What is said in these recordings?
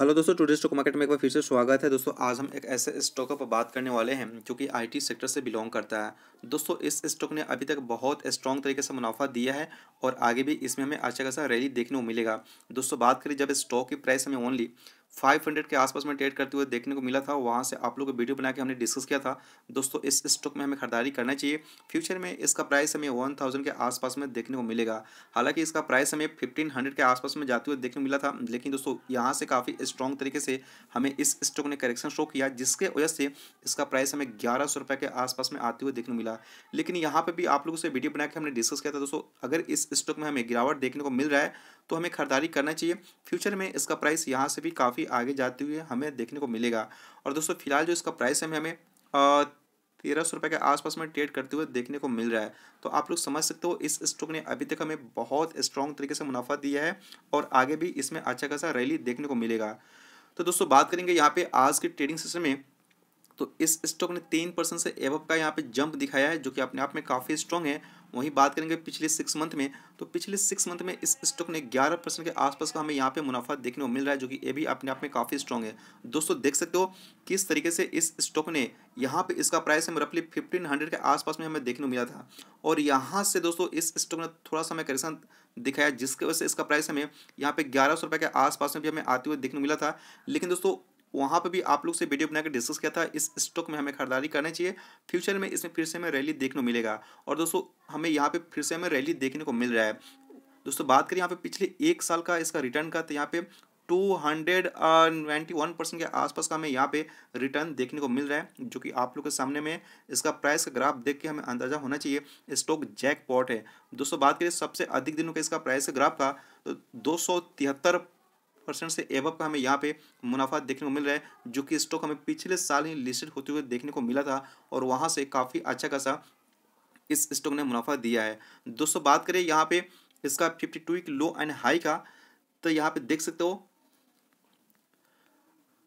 hello दोस्तों today stock market में एक बार फिर से स्वागत है दोस्तों आज हम एक ऐसे स्टॉक पर बात करने वाले हैं जो कि आईटी सेक्टर से बिलोंग करता है दोस्तों इस स्टॉक ने अभी तक बहुत स्ट्रॉन्ग तरीके से मुनाफा दिया है और आगे भी इसमें हमें अच्छा खासा रैली देखने को मिलेगा दोस्तों बात करें जब स्टॉक की प्राइस हमें ओनली 500 के आसपास में ट्रेड करते हुए देखने को मिला था वहाँ से आप लोग वीडियो बना के हमने डिस्कस किया था दोस्तों इस स्टॉक में हमें खरीदारी करना चाहिए फ्यूचर में इसका प्राइस हमें 1000 के आसपास में देखने को मिलेगा हालांकि इसका प्राइस हमें 1500 के आसपास में जाते हुए देखने को मिला था लेकिन दोस्तों यहाँ से काफ़ी स्ट्रॉन्ग तरीके से हमें इस स्टॉक ने करेक्शन शो किया जिसके वजह से इसका प्राइस हमें ग्यारह के आसपास में आते हुए देखने को मिला लेकिन यहाँ पर भी आप लोगों से वीडियो बना के हमने डिस्कस किया था दोस्तों अगर इस स्टॉक में हमें गिरावट देखने को मिल रहा है तो हमें खरीदारी करना चाहिए फ्यूचर में इसका प्राइस यहाँ से भी काफ़ी आगे जाते हुए हमें देखने को मिलेगा और दोस्तों फिलहाल जो इसका प्राइस है हमें तेरह सौ रुपये के आसपास में ट्रेड करते हुए देखने को मिल रहा है तो आप लोग समझ सकते हो इस स्टॉक ने अभी तक हमें बहुत स्ट्रॉन्ग तरीके से मुनाफा दिया है और आगे भी इसमें अच्छा खासा रैली देखने को मिलेगा तो दोस्तों बात करेंगे यहाँ पे आज के ट्रेडिंग सेशन में तो इस स्टॉक ने तीन परसेंट से एवब का यहाँ पे जंप दिखाया है जो कि अपने आप में काफ़ी स्ट्रॉन्ग है वहीं बात करेंगे पिछले सिक्स मंथ में तो पिछले सिक्स मंथ में इस स्टॉक ने ग्यारह परसेंट के आसपास का हमें यहाँ पे मुनाफा देखने को मिल रहा है जो कि ये भी अपने आप में काफ़ी स्ट्रॉन्ग है दोस्तों देख सकते हो किस तरीके से इस स्टॉक ने यहाँ पे इसका प्राइस हमें रफली फिफ्टीन हंड्रेड के आसपास में हमें देखने को मिला था और यहाँ से दोस्तों इस स्टॉक ने थोड़ा सा हमें करेक्शन दिखाया जिसकी वजह से इसका प्राइस हमें यहाँ पे ग्यारह सौ रुपये के आसपास में भी हमें आते हुए देखने को मिला था लेकिन दोस्तों वहाँ पर भी आप लोग से वीडियो बनाकर डिस्कस किया था इस स्टॉक में हमें खरीदारी करनी चाहिए फ्यूचर में इसमें फिर से हमें रैली देखने को मिलेगा और दोस्तों हमें यहाँ पे फिर से हमें रैली देखने को मिल रहा है दोस्तों बात करें यहाँ पे पिछले एक साल का इसका रिटर्न का तो यहाँ पे two hundred ninety one percent के आसपास का हमें यहाँ पे रिटर्न देखने को मिल रहा है जो कि आप लोग के सामने में इसका प्राइस का ग्राफ देख के हमें अंदाजा होना चाहिए स्टॉक पॉट है दोस्तों बात करें सबसे अधिक दिनों का इसका प्राइस का ग्राफ का तो दो सौ तिहत्तर परसेंट से एबव का हमें यहाँ पे मुनाफा देखने को मिल रहा है जो कि स्टॉक हमें पिछले साल ही लिस्टेड होते हुए देखने को मिला था और वहाँ से काफ़ी अच्छा खासा इस स्टॉक ने मुनाफा दिया है दोस्तों बात करें यहाँ पे इसका fifty two low and high का तो यहाँ पे देख सकते हो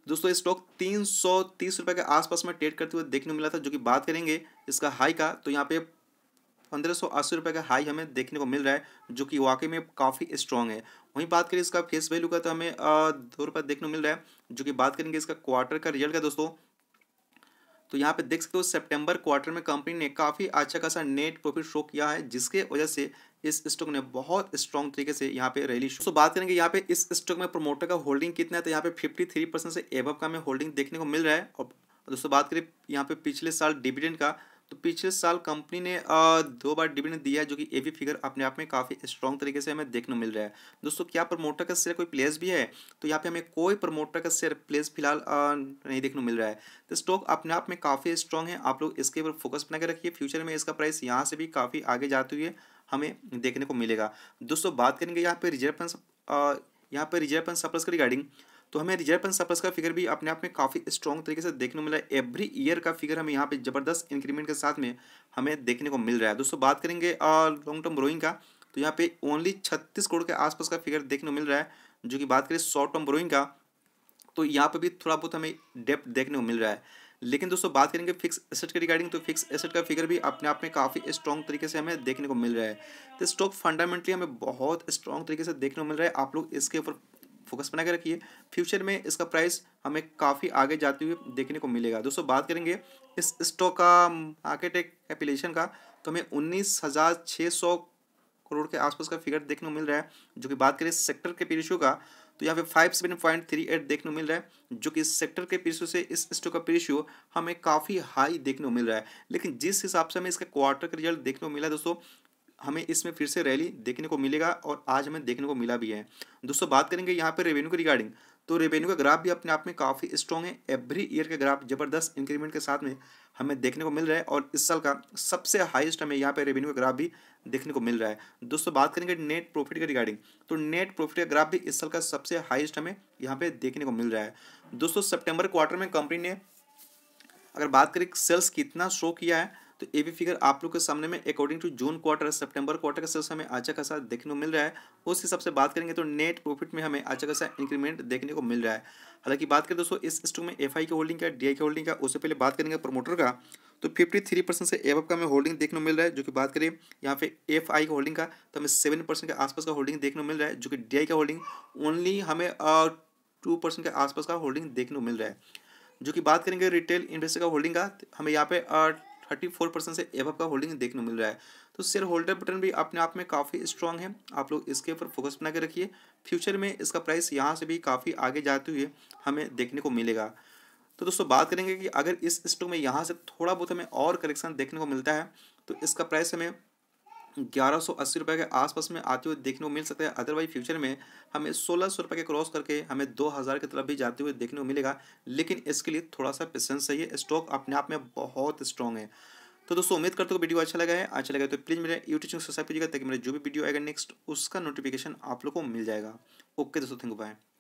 दोस्तों स्टॉक तीन सौ तीस रुपये के आसपास में ट्रेड करते हुए देखने को मिला था जो कि बात करेंगे इसका हाई का तो यहाँ पे पंद्रह सौ अस्सी रुपये का हाई हमें देखने को मिल रहा है जो कि वाकई में काफ़ी स्ट्रांग है वहीं बात करें इसका फेस वैल्यू का तो हमें दो रुपये देखने को मिल रहा है जो कि बात करेंगे इसका क्वार्टर का रिजल्ट का दोस्तों तो यहाँ पे देख सकते हो सितंबर क्वार्टर में कंपनी ने काफ़ी अच्छा खासा नेट प्रॉफिट शो किया है जिसके वजह से इस स्टॉक ने बहुत स्ट्रॉन्ग तरीके से यहाँ पे रैली शो तो बात करेंगे यहाँ पे इस स्टॉक में प्रमोटर का होल्डिंग कितना है तो यहाँ पे 53 परसेंट से एबव का हमें होल्डिंग देखने को मिल रहा है और दोस्तों बात करें यहाँ पे पिछले साल डिविडेंड का तो पिछले साल कंपनी ने दो बार डिविडेंड दिया जो कि ए भी फिगर अपने आप में काफ़ी स्ट्रॉन्ग तरीके से हमें देखने मिल रहा है दोस्तों क्या प्रमोटर का शेयर कोई प्लेस भी है तो यहाँ पे हमें कोई प्रमोटर का शेयर प्लेस फिलहाल नहीं देखने मिल रहा है तो स्टॉक अपने आप में काफ़ी स्ट्रॉन्ग है आप लोग इसके ऊपर फोकस बना के रखिए फ्यूचर में इसका प्राइस यहाँ से भी काफ़ी आगे जाते हुए हमें देखने को मिलेगा दोस्तों बात करेंगे यहाँ पर रिजर्व यहाँ पर रिजर्व सप्लस के रिगार्डिंग तो हमें रिजर्व एंड सरप्लस का फिगर भी अपने आप में काफ़ी स्ट्रॉन्ग तरीके से देखने को मिला है एवरी ईयर का फिगर हमें यहाँ पे जबरदस्त इंक्रीमेंट के साथ में हमें देखने को मिल रहा है दोस्तों बात करेंगे लॉन्ग टर्म ब्रोइंग का तो यहाँ पे ओनली छत्तीस करोड़ के आसपास का फिगर देखने को मिल रहा है जो कि बात करें शॉर्ट टर्म ब्रोइंग का तो यहाँ पर भी थोड़ा बहुत हमें डेप्थ देखने को मिल रहा है लेकिन दोस्तों बात करेंगे फिक्स एसेट के रिगार्डिंग तो फिक्स एसेट का फिगर भी अपने आप में काफ़ी स्ट्रॉन्ग तरीके से हमें देखने को मिल रहा है तो स्टॉक फंडामेंटली हमें बहुत स्ट्रॉन्ग तरीके से देखने को मिल रहा है आप लोग इसके ऊपर फोकस बना के रखिए फ्यूचर में इसका प्राइस हमें काफ़ी आगे जाते हुए देखने को मिलेगा दोस्तों बात करेंगे इस स्टॉक का आर्किटेक्ट एपिलेशन का तो हमें उन्नीस हज़ार छः सौ करोड़ के आसपास का फिगर देखने को मिल रहा है जो कि बात करें सेक्टर के पीरिशो का तो यहाँ पे five seven point three eight देखने को मिल रहा है जो कि सेक्टर के पीरिशो से इस स्टॉक का पीरिशो हमें काफ़ी हाई देखने को मिल रहा है लेकिन जिस हिसाब से हमें इसका क्वार्टर का रिजल्ट देखने को मिला दोस्तों हमें इसमें फिर से रैली देखने को मिलेगा और आज हमें देखने को मिला भी है दोस्तों बात करेंगे यहाँ पर रेवेन्यू के रिगार्डिंग तो रेवेन्यू का ग्राफ भी अपने आप में काफ़ी स्ट्रॉन्ग है एवरी ईयर का ग्राफ जबरदस्त इंक्रीमेंट के साथ में हमें देखने को मिल रहा है और इस साल का सबसे हाईएस्ट हमें यहाँ पे रेवेन्यू का ग्राफ भी देखने को मिल रहा है दोस्तों बात करेंगे नेट प्रॉफिट के रिगार्डिंग तो नेट प्रॉफिट का ग्राफ भी इस साल का सबसे हाईएस्ट हमें यहाँ पे देखने को मिल रहा है दोस्तों सेप्टेम्बर क्वार्टर में कंपनी ने अगर बात करें सेल्स कितना शो किया है तो ये भी फिगर आप लोग के सामने में according to June quarter September quarter का सेल्स हमें अच्छा खासा देखने को मिल रहा है उस हिसाब से बात करेंगे तो नेट प्रॉफिट में हमें अच्छा खासा इंक्रीमेंट देखने को मिल रहा है हालांकि बात करें दोस्तों इस स्टॉक में एफ की होल्डिंग का डी की होल्डिंग का उससे पहले बात करेंगे प्रमोटर का तो फिफ्टी थ्री परसेंट से एवअप का हमें होल्डिंग देखने को मिल रहा है जो कि बात करें यहाँ पे एफ आई का होल्डिंग का तो हमें सेवन परसेंट के आसपास का होल्डिंग देखने को मिल रहा है जो कि डी का होल्डिंग ओनली हमें टू परसेंट के आसपास का होल्डिंग देखने को मिल रहा है जो कि बात करेंगे रिटेल इन्वेस्टर का होल्डिंग का तो हमें यहाँ पे थर्टी फोर परसेंट से एवब का होल्डिंग देखने मिल रहा है तो शेयर होल्डर बटन भी अपने आप में काफ़ी स्ट्रांग है आप लोग इसके ऊपर फोकस बना के रखिए फ्यूचर में इसका प्राइस यहाँ से भी काफ़ी आगे जाते हुए हमें देखने को मिलेगा तो दोस्तों बात करेंगे कि अगर इस स्टॉक में यहाँ से थोड़ा बहुत हमें और करेक्शन देखने को मिलता है तो इसका प्राइस हमें ग्यारह सौ अस्सी रुपये के आसपास में आते हुए देखने को मिल सकता है अदरवाइज फ्यूचर में हमें सोलह सौ रुपये के क्रॉस करके हमें दो हज़ार की तरफ भी जाते हुए देखने को मिलेगा लेकिन इसके लिए थोड़ा सा पेशेंस चाहिए स्टॉक अपने आप में बहुत स्ट्रॉन्ग है तो दोस्तों उम्मीद करते हो वीडियो अच्छा लगा है अच्छा लगा तो प्लीज़ मेरे यूट्यूब चैनल सब्सक्राइब कीजिएगा ताकि मेरे जो भी वीडियो आएगा नेक्स्ट उसका नोटिफिकेशन आप लोग को मिल जाएगा ओके दोस्तों थैंक यू बाय